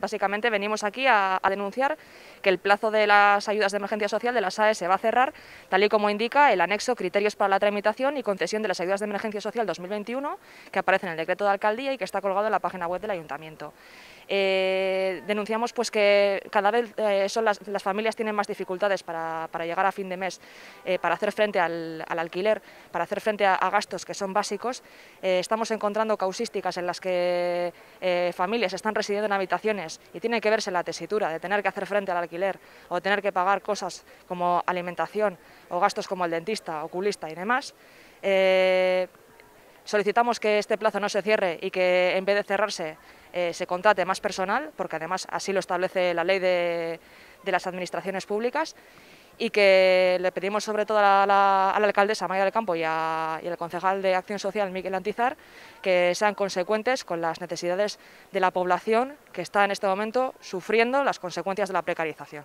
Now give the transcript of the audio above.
Básicamente venimos aquí a, denunciar que el plazo de las ayudas de emergencia social de las AES se va a cerrar, tal y como indica el anexo Criterios para la tramitación y concesión de las ayudas de emergencia social 2021, que aparece en el decreto de alcaldía y que está colgado en la página web del ayuntamiento. Eh, denunciamos pues que cada vez eh, son las, familias tienen más dificultades para, llegar a fin de mes, eh, para hacer frente al, alquiler, para hacer frente a, gastos que son básicos. estamos encontrando causísticas en las que familias están residiendo en habitaciones y tiene que verse la tesitura de tener que hacer frente al alquiler o tener que pagar cosas como alimentación o gastos como el dentista, oculista y demás. solicitamos que este plazo no se cierre y que en vez de cerrarse eh, se contrate más personal, porque además así lo establece la ley de, las administraciones públicas, y que le pedimos sobre todo a la, a alcaldesa Maya del Campo y, y, al concejal de Acción Social, Miguel Antizar, que sean consecuentes con las necesidades de la población que está en este momento sufriendo las consecuencias de la precarización.